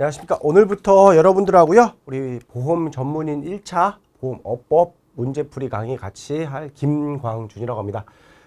안녕하십니까 예, 오늘부터 여러분들하고요 우리 보험 전문인 1차 보험업법 문제풀이 강의 같이 할 김광준이라고 합니다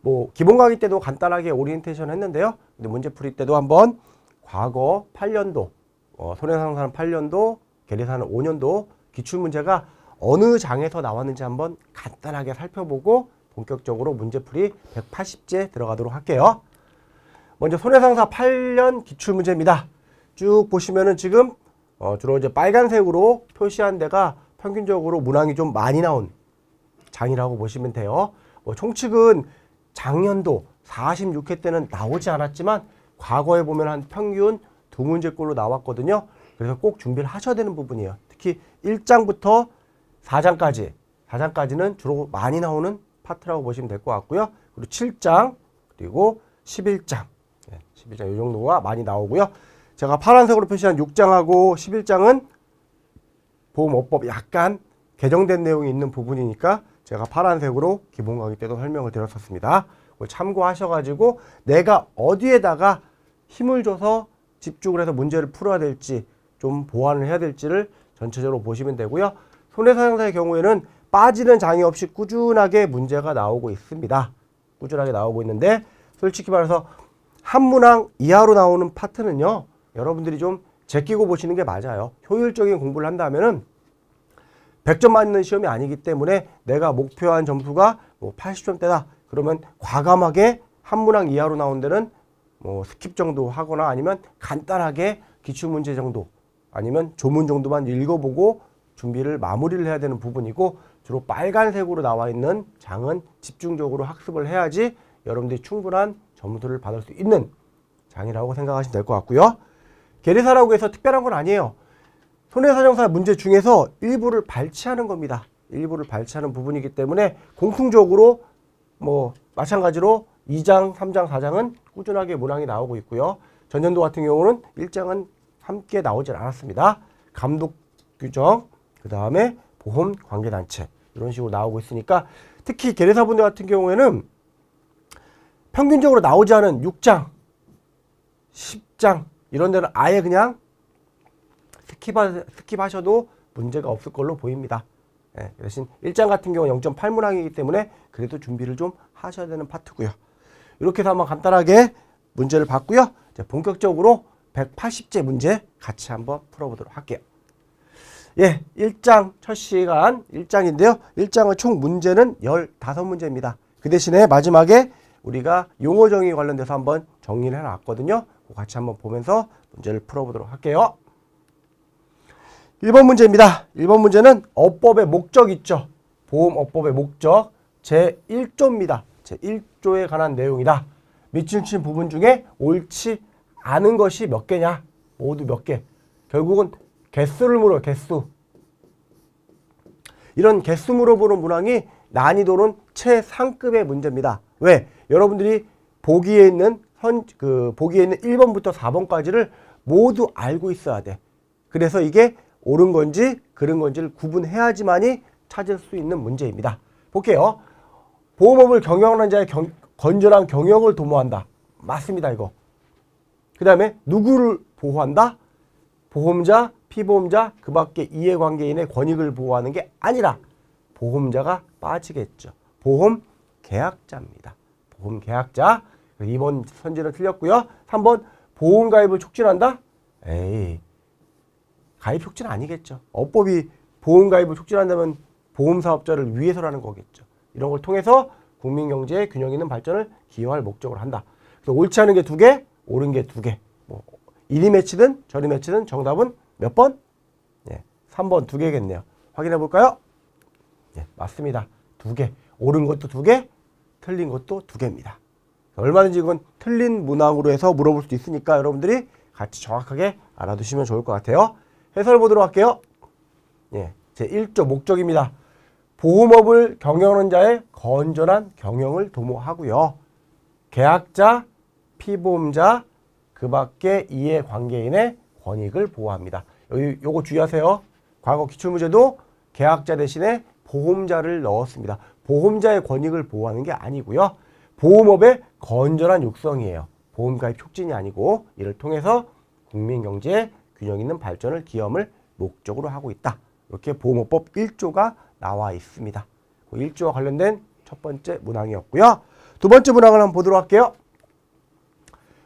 뭐 기본 강의 때도 간단하게 오리엔테이션 했는데요 근데 문제풀이 때도 한번 과거 8년도 어, 손해상사는 8년도 계리사는 5년도 기출문제가 어느 장에서 나왔는지 한번 간단하게 살펴보고 본격적으로 문제풀이 180제 들어가도록 할게요 먼저 손해상사 8년 기출문제입니다 쭉 보시면은 지금 어, 주로 이제 빨간색으로 표시한 데가 평균적으로 문항이 좀 많이 나온 장이라고 보시면 돼요. 뭐 총칙은 작년도 46회 때는 나오지 않았지만 과거에 보면 한 평균 두 문제꼴로 나왔거든요. 그래서 꼭 준비를 하셔야 되는 부분이에요. 특히 1장부터 4장까지 4장까지는 주로 많이 나오는 파트라고 보시면 될 것 같고요. 그리고 7장 그리고 11장 11장 이 정도가 많이 나오고요. 제가 파란색으로 표시한 6장하고 11장은 보험업법 약간 개정된 내용이 있는 부분이니까 제가 파란색으로 기본 강의 때도 설명을 드렸었습니다. 참고하셔가지고 내가 어디에다가 힘을 줘서 집중을 해서 문제를 풀어야 될지 좀 보완을 해야 될지를 전체적으로 보시면 되고요. 손해사용사의 경우에는 빠지는 장애 없이 꾸준하게 문제가 나오고 있습니다. 꾸준하게 나오고 있는데 솔직히 말해서 한 문항 이하로 나오는 파트는요. 여러분들이 좀 제끼고 보시는 게 맞아요. 효율적인 공부를 한다면은 100점 맞는 시험이 아니기 때문에 내가 목표한 점수가 뭐 80점대다. 그러면 과감하게 한 문항 이하로 나온 데는 뭐 스킵 정도 하거나 아니면 간단하게 기출문제 정도 아니면 조문 정도만 읽어보고 준비를 마무리를 해야 되는 부분이고 주로 빨간색으로 나와 있는 장은 집중적으로 학습을 해야지 여러분들이 충분한 점수를 받을 수 있는 장이라고 생각하시면 될 것 같고요. 계리사라고 해서 특별한 건 아니에요. 손해사정사 문제 중에서 일부를 발치하는 겁니다. 일부를 발치하는 부분이기 때문에 공통적으로 뭐 마찬가지로 2장, 3장, 4장은 꾸준하게 문항이 나오고 있고요. 전년도 같은 경우는 1장은 함께 나오질 않았습니다. 감독 규정, 그 다음에 보험 관계단체 이런 식으로 나오고 있으니까 특히 계례사분들 같은 경우에는 평균적으로 나오지 않은 6장, 10장, 이런 데는 아예 그냥 스킵하, 스킵하셔도 문제가 없을 걸로 보입니다. 예, 대신 1장 같은 경우 는 0.8문항이기 때문에 그래도 준비를 좀 하셔야 되는 파트고요. 이렇게 해서 한번 간단하게 문제를 봤고요. 이제 본격적으로 180제 문제 같이 한번 풀어보도록 할게요. 예, 1장 첫 시간 1장인데요. 1장은 총 문제는 15문제입니다. 그 대신에 마지막에 우리가 용어 정의 관련돼서 한번 정리를 해놨거든요. 같이 한번 보면서 문제를 풀어보도록 할게요. 1번 문제입니다. 1번 문제는 어법의 목적 있죠. 보험어법의 목적 제1조입니다. 제1조에 관한 내용이다. 미친친 부분 중에 옳지 않은 것이 몇 개냐? 모두 몇 개. 결국은 개수를 물어 개수. 이런 개수 물어보는 문항이 난이도는 최상급의 문제입니다. 왜? 여러분들이 보기에 있는 현그 보기에 있는 1번부터 4번까지를 모두 알고 있어야 돼. 그래서 이게 옳은 건지 그른 건지를 구분해야지만이 찾을 수 있는 문제입니다. 볼게요. 보험업을 경영하는 자의 경, 건전한 경영을 도모한다. 맞습니다, 이거. 그 다음에 누구를 보호한다? 보험자, 피보험자, 그 밖에 이해관계인의 권익을 보호하는 게 아니라 보험자가 빠지겠죠. 보험 계약자입니다. 보험 계약자. 네, 이번 선제는 틀렸고요. 3번 보험 가입을 촉진한다? 에이 가입 촉진 아니겠죠. 어법이 보험 가입을 촉진한다면 보험 사업자를 위해서라는 거겠죠. 이런 걸 통해서 국민 경제의 균형 있는 발전을 기여할 목적으로 한다. 그래서 옳지 않은 게 두 개, 옳은 게두 개. 뭐 이리 매치든 저리 매치든 정답은 몇 번? 예, 3번 두 개겠네요. 확인해 볼까요? 예, 맞습니다. 두 개. 옳은 것도 두 개, 틀린 것도 두 개입니다. 얼마든지 이건 틀린 문항으로 해서 물어볼 수도 있으니까 여러분들이 같이 정확하게 알아두시면 좋을 것 같아요. 해설 보도록 할게요. 예, 제1조 목적입니다. 보험업을 경영하는 자의 건전한 경영을 도모하고요. 계약자, 피보험자, 그 밖에 이해관계인의 권익을 보호합니다. 여기 요거 주의하세요. 과거 기출문제도 계약자 대신에 보험자를 넣었습니다. 보험자의 권익을 보호하는 게 아니고요. 보험업의 건전한 육성이에요. 보험가입 촉진이 아니고 이를 통해서 국민 경제의 균형 있는 발전을 기염을 목적으로 하고 있다. 이렇게 보험업법 1조가 나와 있습니다. 그 1조와 관련된 첫 번째 문항이었고요. 두 번째 문항을 한번 보도록 할게요.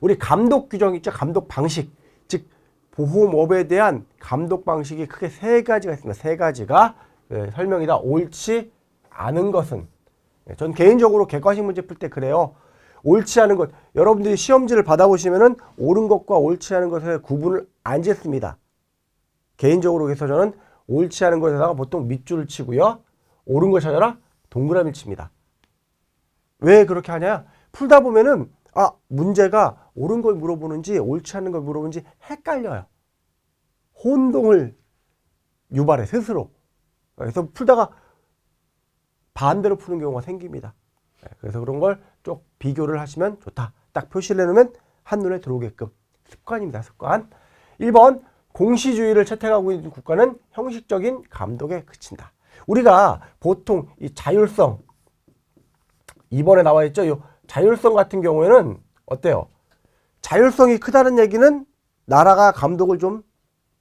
우리 감독 규정 있죠? 감독 방식. 즉 보험업에 대한 감독 방식이 크게 세 가지가 있습니다. 세 가지가 예, 설명이다. 옳지 않은 것은 예, 전 개인적으로 객관식 문제 풀 때 그래요. 옳지 않은 것 여러분들이 시험지를 받아보시면은 옳은 것과 옳지 않은 것에 구분을 안 짓습니다. 개인적으로 그래서 저는 옳지 않은 것에다가 보통 밑줄을 치고요. 옳은 것 찾아라 동그라미 칩니다. 왜 그렇게 하냐? 풀다 보면은 아 문제가 옳은 걸 물어보는지 옳지 않은 걸 물어보는지 헷갈려요. 혼동을 유발해 스스로. 그래서 풀다가 반대로 푸는 경우가 생깁니다. 예, 그래서 그런 걸 쭉 비교를 하시면 좋다. 딱 표시를 해놓으면 한눈에 들어오게끔 습관입니다. 습관. 1번 공시주의를 채택하고 있는 국가는 형식적인 감독에 그친다. 우리가 보통 이 자율성 이번에 나와 있죠. 이 자율성 같은 경우에는 어때요? 자율성이 크다는 얘기는 나라가 감독을 좀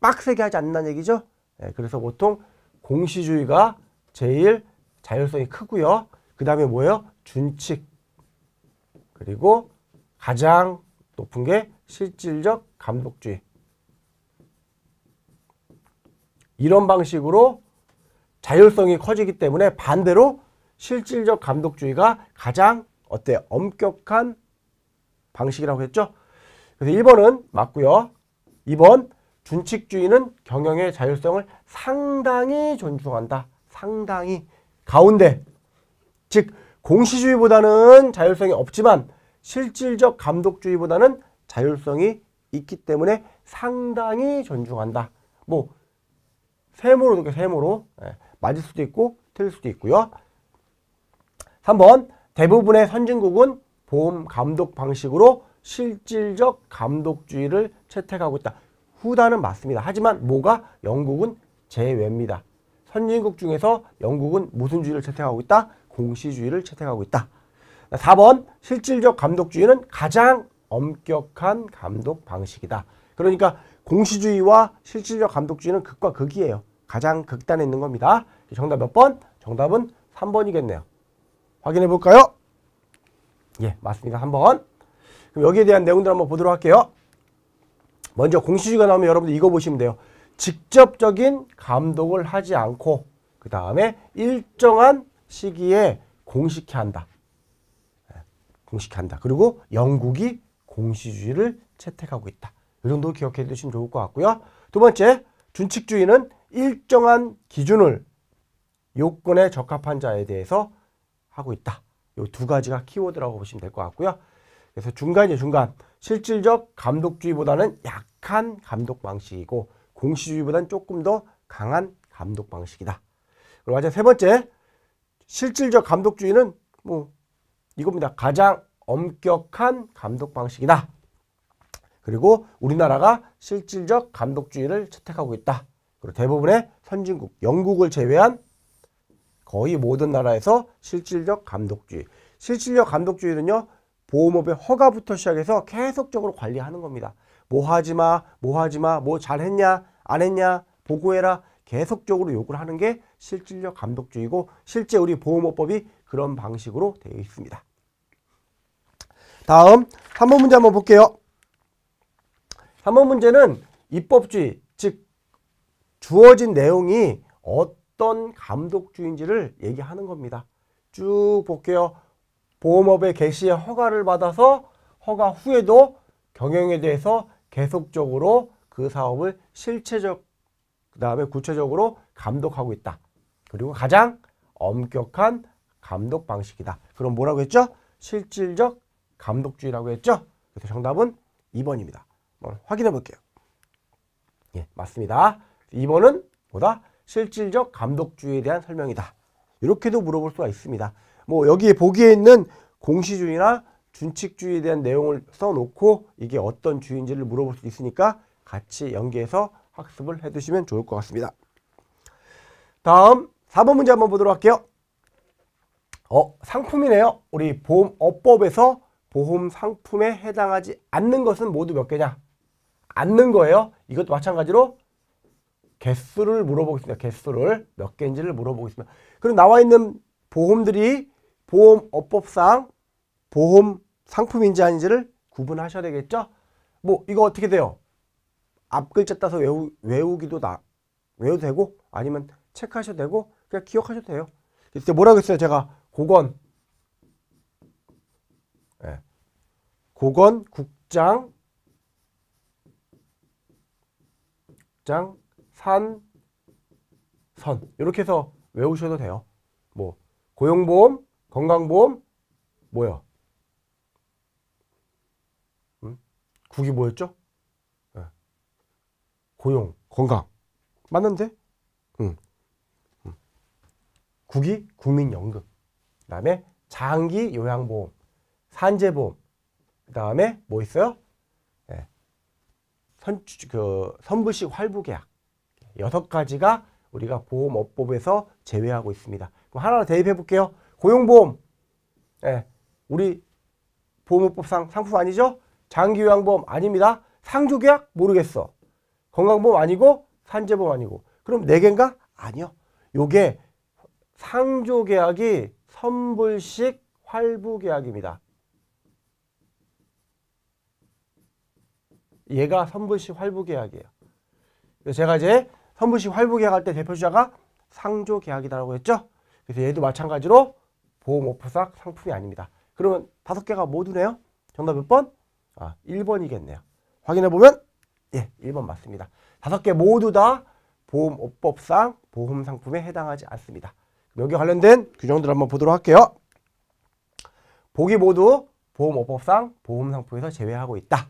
빡세게 하지 않는다는 얘기죠. 네, 그래서 보통 공시주의가 제일 자율성이 크고요. 그 다음에 뭐예요? 준칙. 그리고 가장 높은 게 실질적 감독주의. 이런 방식으로 자율성이 커지기 때문에 반대로 실질적 감독주의가 가장 어때 엄격한 방식이라고 했죠. 그래서 1번은 맞고요. 2번 준칙주의는 경영의 자율성을 상당히 존중한다. 상당히 가운데 즉 공시주의보다는 자율성이 없지만 실질적 감독주의보다는 자율성이 있기 때문에 상당히 존중한다. 뭐 세모로 이렇게 그러니까 세모로 예, 맞을 수도 있고 틀 수도 있고요. 3번 대부분의 선진국은 보험 감독 방식으로 실질적 감독주의를 채택하고 있다. 후단은 맞습니다. 하지만 뭐가 영국은 제외입니다. 선진국 중에서 영국은 무슨 주의를 채택하고 있다? 공시주의를 채택하고 있다. 4번 실질적 감독주의는 가장 엄격한 감독 방식이다. 그러니까 공시주의와 실질적 감독주의는 극과 극이에요. 가장 극단에 있는 겁니다. 정답 몇 번? 정답은 3번이겠네요. 확인해 볼까요? 예, 맞습니다. 3번. 그럼 여기에 대한 내용들 한번 보도록 할게요. 먼저 공시주의가 나오면 여러분들 이거 보시면 돼요. 직접적인 감독을 하지 않고 그 다음에 일정한 시기에 공식해 한다. 예, 공식해 한다. 그리고 영국이 공시주의를 채택하고 있다. 이 정도 기억해 두시면 좋을 것 같고요. 두 번째, 준칙주의는 일정한 기준을 요건에 적합한 자에 대해서 하고 있다. 이 두 가지가 키워드라고 보시면 될 것 같고요. 그래서 중간이에 중간. 실질적 감독주의보다는 약한 감독 방식이고 공시주의보다는 조금 더 강한 감독 방식이다. 그리고 마지막 세 번째, 실질적 감독주의는 뭐 이겁니다. 가장 엄격한 감독 방식이다. 그리고 우리나라가 실질적 감독주의를 채택하고 있다. 그리고 대부분의 선진국, 영국을 제외한 거의 모든 나라에서 실질적 감독주의. 실질적 감독주의는요, 보험업의 허가부터 시작해서 계속적으로 관리하는 겁니다. 뭐 하지마, 뭐 하지마, 뭐 잘했냐, 안 했냐, 보고해라. 계속적으로 요구를 하는 게 실질적 감독주의고 실제 우리 보험업법이 그런 방식으로 되어 있습니다. 다음 한 번 문제 한번 볼게요. 한 번 문제는 입법주의, 즉 주어진 내용이 어떤 감독주의인지를 얘기하는 겁니다. 쭉 볼게요. 보험업의 개시에 허가를 받아서 허가 후에도 경영에 대해서 계속적으로 그 사업을 실체적 그 다음에 구체적으로 감독하고 있다. 그리고 가장 엄격한 감독 방식이다. 그럼 뭐라고 했죠? 실질적 감독주의라고 했죠? 그래서 정답은 2번입니다. 확인해 볼게요. 예, 맞습니다. 2번은 뭐다? 실질적 감독주의에 대한 설명이다. 이렇게도 물어볼 수가 있습니다. 뭐 여기에 보기에 있는 공시주의나 준칙주의에 대한 내용을 써놓고 이게 어떤 주의인지를 물어볼 수 있으니까 같이 연계해서 학습을 해두시면 좋을 것 같습니다. 다음 4번 문제 한번 보도록 할게요. 어, 상품이네요. 우리 보험업법에서 보험 상품에 해당하지 않는 것은 모두 몇 개냐? 않는 거예요. 이것도 마찬가지로 개수를 물어보겠습니다. 개수를 몇 개인지를 물어보겠습니다. 그럼 나와 있는 보험들이 보험업법상 보험 상품인지 아닌지를 구분하셔야 되겠죠? 뭐 이거 어떻게 돼요? 앞 글자 따서 외우, 외우기도 나 외워도 되고 아니면 체크하셔도 되고 그냥 기억하셔도 돼요. 그때 뭐라고 했어요? 제가 고건 예. 고건 국장 국 장, 산, 선 이렇게 해서 외우셔도 돼요. 뭐 고용보험, 건강보험, 뭐요? 국이 뭐였죠? 네. 고용, 건강. 맞는데? 응. 응. 국이 국민연금. 그 다음에 장기 요양보험, 산재보험. 그 다음에 뭐 있어요? 네. 선, 그, 선불식 활부계약. 여섯 가지가 우리가 보험업법에서 제외하고 있습니다. 그럼 하나로 대입해 볼게요. 고용보험. 예. 네. 우리 보험업법상 상품 아니죠? 장기요양보험 아닙니다. 상조계약 모르겠어. 건강보험 아니고 산재보험 아니고 그럼 4 개인가? 아니요. 요게 상조계약이 선불식 활부계약입니다. 얘가 선불식 활부계약이에요. 제가 이제 선불식 활부계약 할때 대표주자가 상조계약이다라고 했죠. 그래서 얘도 마찬가지로 보험오프삭 상품이 아닙니다. 그러면 다섯 개가 모두네요. 정답 몇 번? 아, 1번이겠네요. 확인해 보면 예, 1번 맞습니다. 다섯 개 모두 다 보험업법상 보험상품에 해당하지 않습니다. 여기 관련된 규정들 을 한번 보도록 할게요. 보기 모두 보험업법상 보험상품에서 제외하고 있다.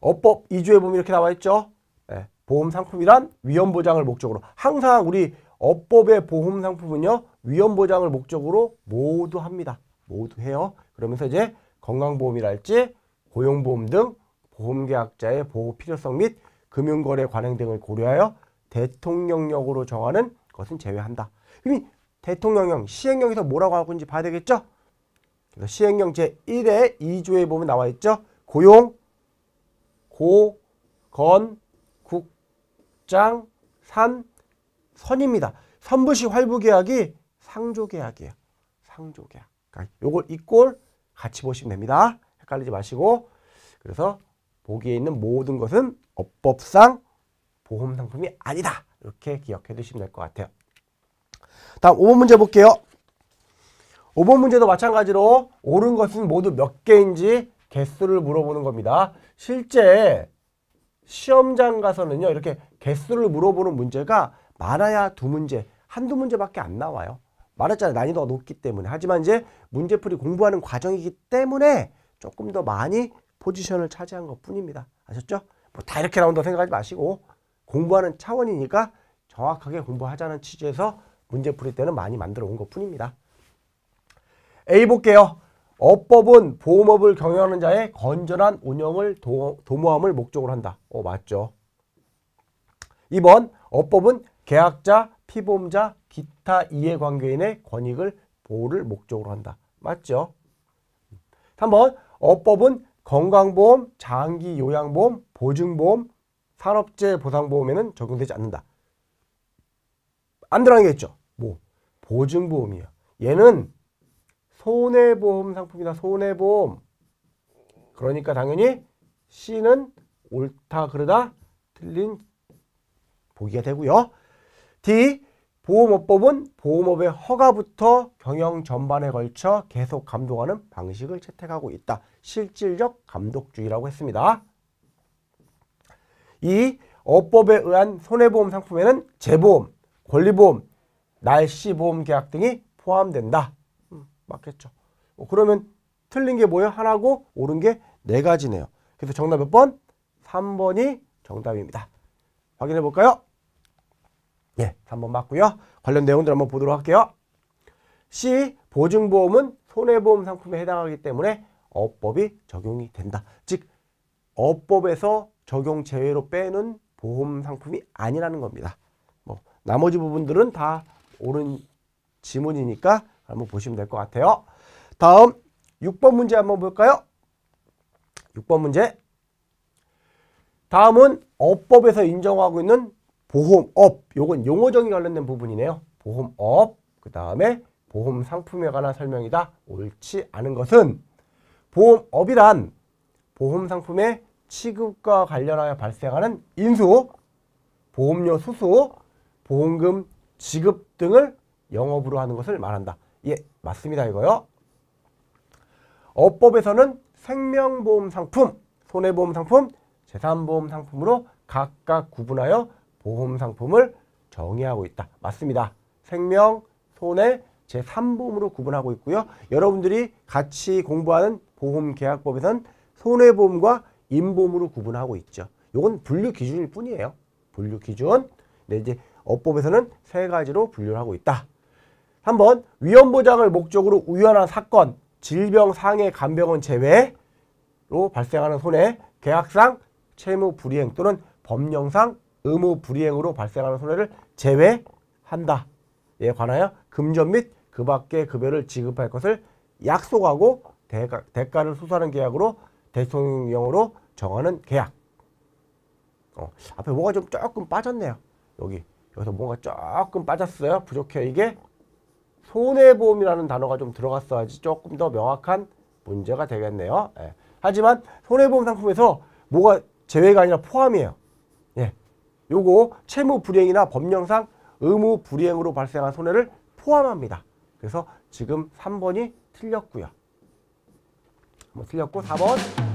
업법 2조에 보면 이렇게 나와 있죠. 예, 보험상품이란 위험보장을 목적으로 항상 우리 업법의 보험상품은요. 위험보장을 목적으로 모두 합니다. 모두 해요. 그러면서 이제 건강보험이랄지 고용보험 등 보험계약자의 보호 필요성 및 금융거래 관행 등을 고려하여 대통령령으로 정하는 것은 제외한다. 이미 대통령령, 시행령에서 뭐라고 하고 있는지 봐야 되겠죠? 그래서 시행령 제1의 2조에 보면 나와 있죠. 고용, 고, 건, 국, 장, 산, 선입니다. 선부시 활부계약이 상조계약이에요. 상조계약. 그러니까 요걸 이꼴 같이 보시면 됩니다. 헷갈리지 마시고 그래서 보기에 있는 모든 것은 업법상 보험 상품이 아니다. 이렇게 기억해 두시면 될 것 같아요. 다음 5번 문제 볼게요. 5번 문제도 마찬가지로 옳은 것은 모두 몇 개인지 개수를 물어보는 겁니다. 실제 시험장 가서는요. 이렇게 개수를 물어보는 문제가 많아야 두 문제, 한두 문제밖에 안 나와요. 말했잖아요. 난이도가 높기 때문에. 하지만 이제 문제풀이 공부하는 과정이기 때문에 조금 더 많이 포지션을 차지한 것 뿐입니다. 아셨죠? 뭐 다 이렇게 나온다고 생각하지 마시고 공부하는 차원이니까 정확하게 공부하자는 취지에서 문제 풀이 때는 많이 만들어 온 것 뿐입니다. A 볼게요. 어법은 보험업을 경영하는 자의 건전한 운영을 도, 모함을 목적으로 한다. 어, 맞죠. 2번 어법은 계약자, 피보험자, 기타 이해관계인의 권익을 보호를 목적으로 한다. 맞죠? 3번 음. 어법은 건강보험, 장기요양보험, 보증보험, 산업재해보상보험에는 적용되지 않는다. 안들어간게있죠뭐 보증보험이에요. 얘는 손해보험 상품이다. 손해보험. 그러니까 당연히 C는 옳다 그러다 틀린 보기가 되고요. D 보험업법은 보험업의 허가부터 경영 전반에 걸쳐 계속 감독하는 방식을 채택하고 있다. 실질적 감독주의라고 했습니다. 이 업법에 의한 손해보험 상품에는 재보험, 권리보험, 날씨보험 계약 등이 포함된다. 음, 맞겠죠. 뭐 그러면 틀린 게 뭐예요? 하나고 옳은 게 네 가지네요. 그래서 정답 몇 번? 3번이 정답입니다. 확인해 볼까요? 예, 3번 맞고요. 관련 내용들 한번 보도록 할게요. C. 보증보험은 손해보험 상품에 해당하기 때문에 어법이 적용이 된다. 즉, 어법에서 적용 제외로 빼는 보험 상품이 아니라는 겁니다. 뭐 나머지 부분들은 다 옳은 지문이니까 한번 보시면 될 것 같아요. 다음 6번 문제 한번 볼까요? 6번 문제. 다음은 어법에서 인정하고 있는 보험업 요건 용어정의 관련된 부분이네요. 보험업 그 다음에 보험 상품에 관한 설명이다. 옳지 않은 것은 보험업이란 보험 상품의 취급과 관련하여 발생하는 인수, 보험료 수수, 보험금 지급 등을 영업으로 하는 것을 말한다. 예, 맞습니다 이거요. 업법에서는 생명보험 상품, 손해보험 상품, 재산보험 상품으로 각각 구분하여 보험 상품을 정의하고 있다. 맞습니다. 생명, 손해, 제3보험으로 구분하고 있고요. 여러분들이 같이 공부하는 보험계약법에선 손해보험과 임보험으로 구분하고 있죠. 이건 분류 기준일 뿐이에요. 분류 기준. 근데 이제 업법에서는 세 가지로 분류를 하고 있다. 한번 위험보장을 목적으로 우연한 사건, 질병, 상해, 간병원 제외로 발생하는 손해, 계약상, 채무 불이행 또는 법령상 의무 불이행으로 발생하는 손해를 제외한다에 관하여 금전 및 그 밖의 급여를 지급할 것을 약속하고 대가, 대가를 수사하는 계약으로 대통령으로 령 정하는 계약 어, 앞에 뭐가 좀 조금 빠졌네요 여기 여기서 뭔가 조금 빠졌어요 부족해 이게 손해보험이라는 단어가 좀 들어갔어야지 조금 더 명확한 문제가 되겠네요 예. 하지만 손해보험 상품에서 뭐가 제외가 아니라 포함이에요 예. 요거 채무 불이행이나 법령상 의무 불이행으로 발생한 손해를 포함합니다. 그래서 지금 3번이 틀렸고요. 뭐 틀렸고 4번